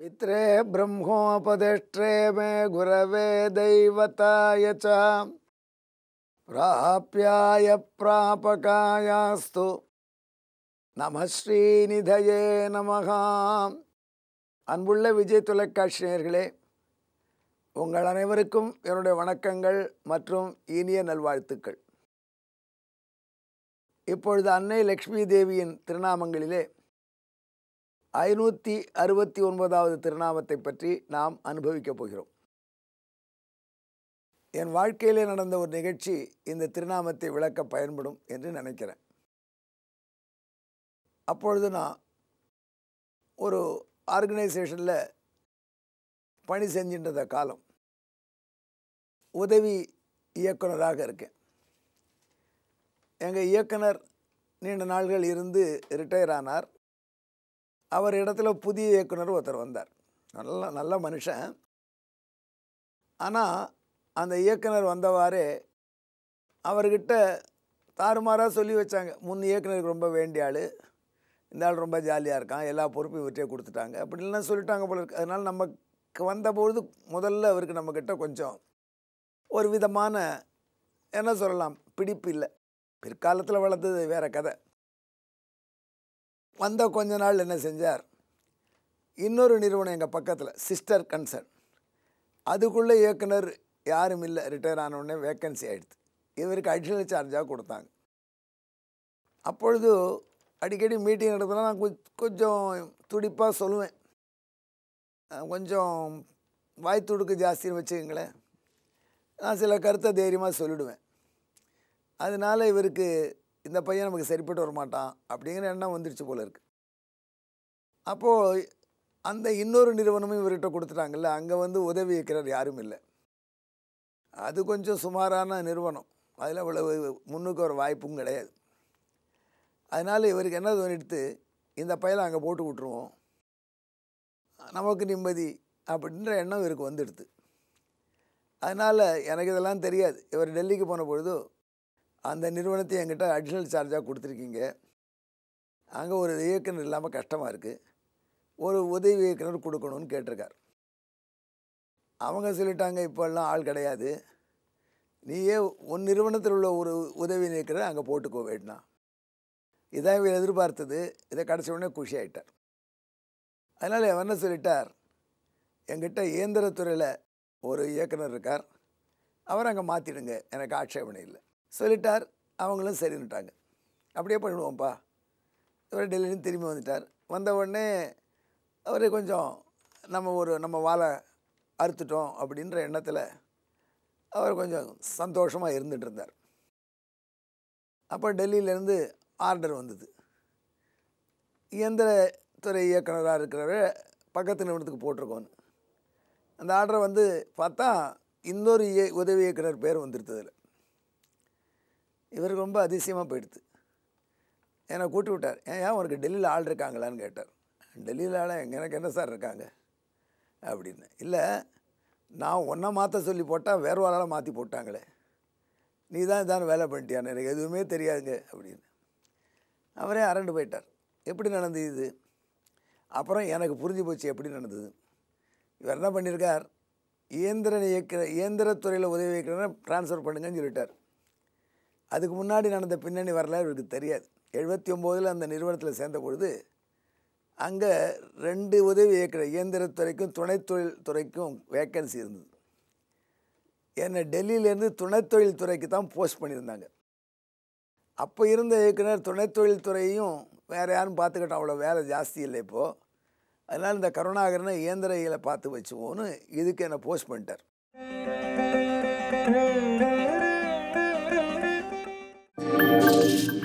பித்ரே ब्रह्मोपदिष्टे மே குரவே दैवताय பிராபியாய प्राप्याय நமஸ்ரீநிதயே நம நமகாம் அன்புள்ள விஜய் தொலைக்காட்சியர்களே உங்கள் அனைவருக்கும் என்னுடைய வணக்கங்கள் மற்றும் இனிய நல்வாழ்த்துக்கள் இப்பொழுது அன்னை லக்ஷ்மி தேவியின் திருநாமங்களிலே ஐநூற்றி அறுபத்தி ஒன்பதாவது திருநாமத்தை பற்றி நாம் அனுபவிக்கப் போகிறோம் என் வாழ்க்கையிலே நடந்த ஒரு நிகழ்ச்சி இந்த திருநாமத்தை விளக்க பயன்படும் என்று நினைக்கிறேன் அப்பொழுது நான் ஒரு ஆர்கனைசேஷனில் பணி செஞ்சின்றத காலம் உதவி இயக்குனராக இருக்கேன் எங்கள் இயக்குனர் நீண்ட நாள்கள் இருந்து ரிட்டையர் ஆனார் அவர் இடத்துல புதிய இயக்குனர் ஒருத்தர் வந்தார் நல்ல நல்ல மனுஷன் ஆனால் அந்த இயக்குனர் வந்தவாறே அவர்கிட்ட தாறுமாறாக சொல்லி வச்சாங்க முன் இயக்குனருக்கு ரொம்ப வேண்டிய ஆள் இந்த ஆள் ரொம்ப ஜாலியாக இருக்கான் எல்லா பொறுப்பும் இவர்கிட்டே கொடுத்துட்டாங்க அப்படி அப்படின்லாம் சொல்லிட்டாங்க போல இருக்கு அதனால் நமக்கு வந்தபொழுது முதல்ல அவருக்கு நம்மக்கிட்ட கொஞ்சம் ஒரு விதமான என்ன சொல்லலாம் பிடிப்பு இல்லை பிற்காலத்தில் வளர்த்தது வேறு கதை வந்த கொஞ்ச நாள் என்ன செஞ்சார் இன்னொரு நிறுவனம் எங்கள் பக்கத்தில் சிஸ்டர் கன்சர்ன் அதுக்குள்ளே இயக்குனர் யாரும் இல்லை ரிட்டையர் ஆனவுடனே வேக்கன்சி ஆகிடுது இவருக்கு அடிஷ்னல் சார்ஜாக கொடுத்தாங்க அப்பொழுது அடிக்கடி மீட்டிங் நடத்தினா நான் கொஞ்சம் துடிப்பாக சொல்லுவேன் கொஞ்சம் வாய் துடுக்கு ஜாஸ்தின்னு வச்சுக்கங்களேன் நான் சில கருத்தை தைரியமாக சொல்லிவிடுவேன் அதனால் இவருக்கு இந்த பையன் நமக்கு சரிப்பட்டு வர மாட்டான் அப்படிங்கிற எண்ணம் வந்துடுச்சு போல இருக்குது அப்போது அந்த இன்னொரு நிறுவனமும் இவர்கிட்ட கொடுத்துட்டாங்கல்ல அங்கே வந்து உதவி இருக்கிறார் யாரும் இல்லை அது கொஞ்சம் சுமாரான நிறுவனம் அதில் இவ்வளவு முன்னுக்கு ஒரு வாய்ப்பும் கிடையாது அதனால் இவருக்கு என்ன தோணிடுத்து இந்த பையலை அங்கே போட்டு விட்ருவோம் நமக்கு நிம்மதி அப்படின்ற எண்ணம் இவருக்கு வந்துடுது அதனால் எனக்கு இதெல்லாம் தெரியாது இவர் டெல்லிக்கு போன பொழுது அந்த நிறுவனத்தை என்கிட்ட அடிஷ்னல் சார்ஜாக கொடுத்துருக்கீங்க அங்கே ஒரு இயக்குனர் இல்லாமல் கஷ்டமாக இருக்குது ஒரு உதவி இயக்குனர் கொடுக்கணும்னு கேட்டிருக்கார் அவங்க சொல்லிட்டாங்க இப்போல்லாம் ஆள் கிடையாது நீயே உன் நிறுவனத்தில் உள்ள ஒரு உதவி இயக்குனர் அங்கே போட்டுக்கோ வேட்னா இதான் இவர் எதிர்பார்த்தது இதை கடைசி உடனே குஷி ஆகிட்டார் அதனால் அவர் என்ன சொல்லிட்டார் என்கிட்ட இயந்திரத்துறையில் ஒரு இயக்குனர் இருக்கார் அவர் அங்கே மாற்றிடுங்க எனக்கு ஆட்சேபனை இல்லை சொல்லிட்டார் அவங்களும் சரின்னுட்டாங்க அப்படியே பண்ணிவிடுவோம்ப்பா இவர் டெல்லியிலேருந்து திரும்பி வந்துட்டார் வந்த உடனே அவர் கொஞ்சம் நம்ம ஒரு நம்ம வாழை அறுத்துட்டோம் அப்படின்ற எண்ணத்தில் அவர் கொஞ்சம் சந்தோஷமாக இருந்துகிட்டு இருந்தார் அப்போ டெல்லியிலேருந்து ஆர்டர் வந்தது இயந்திர துறை இயக்குனராக இருக்கிறவர பக்கத்து நிமிடத்துக்கு போட்டிருக்கோன்னு அந்த ஆர்டரை வந்து பார்த்தா இன்னொரு இய உதவி இயக்குனர் பேர் வந்துருத்ததில்லை இவருக்கு ரொம்ப அதிசயமாக போயிடுது என்னை கூட்டி விட்டார் ஏன் ஏன் உனக்கு டெல்லியில் ஆள் இருக்காங்களான்னு கேட்டார் டெல்லியில் ஆள் எனக்கு என்ன சார் இருக்காங்க அப்படின்னு இல்லை நான் ஒன்றை மாற்ற சொல்லி போட்டால் வேறு ஒரு ஆளாக மாற்றி போட்டாங்களே நீ தான் இதான் வேலை பண்ணிட்டியான எனக்கு எதுவுமே தெரியாதுங்க அப்படின்னு அவரே அரண்டு போயிட்டார் எப்படி நடந்தது இது அப்புறம் எனக்கு புரிஞ்சு போச்சு எப்படி நடந்தது இவர் என்ன பண்ணியிருக்கார் இயந்திர இயக்க இயந்திரத்துறையில் உதவி வைக்கிறேன்னா ட்ரான்ஸ்ஃபர் பண்ணுங்கன்னு சொல்லிட்டார் அதுக்கு முன்னாடி நடந்த பின்னணி வரலாறு இவருக்கு தெரியாது எழுபத்தி ஒம்போதில் அந்த நிறுவனத்தில் சேர்ந்த பொழுது அங்கே ரெண்டு உதவி இயக்குற இயந்திரத்துறைக்கும் துணைத்தொழில் துறைக்கும் வேக்கன்சி இருந்தது என்னை டெல்லியிலேருந்து துணைத்தொழில் துறைக்கு தான் போஸ்ட் பண்ணியிருந்தாங்க அப்போ இருந்த இயக்குனர் துணைத்தொழில் துறையும் வேறு யாரும் பார்த்துக்கிட்டோம் அவ்வளோ வேலை ஜாஸ்தி இல்லை இப்போது அதனால் இந்த கருணாகரனை இயந்திரையில் பார்த்து வச்சுவோன்னு இதுக்கு என்னை போஸ்ட் பண்ணிட்டார் thank you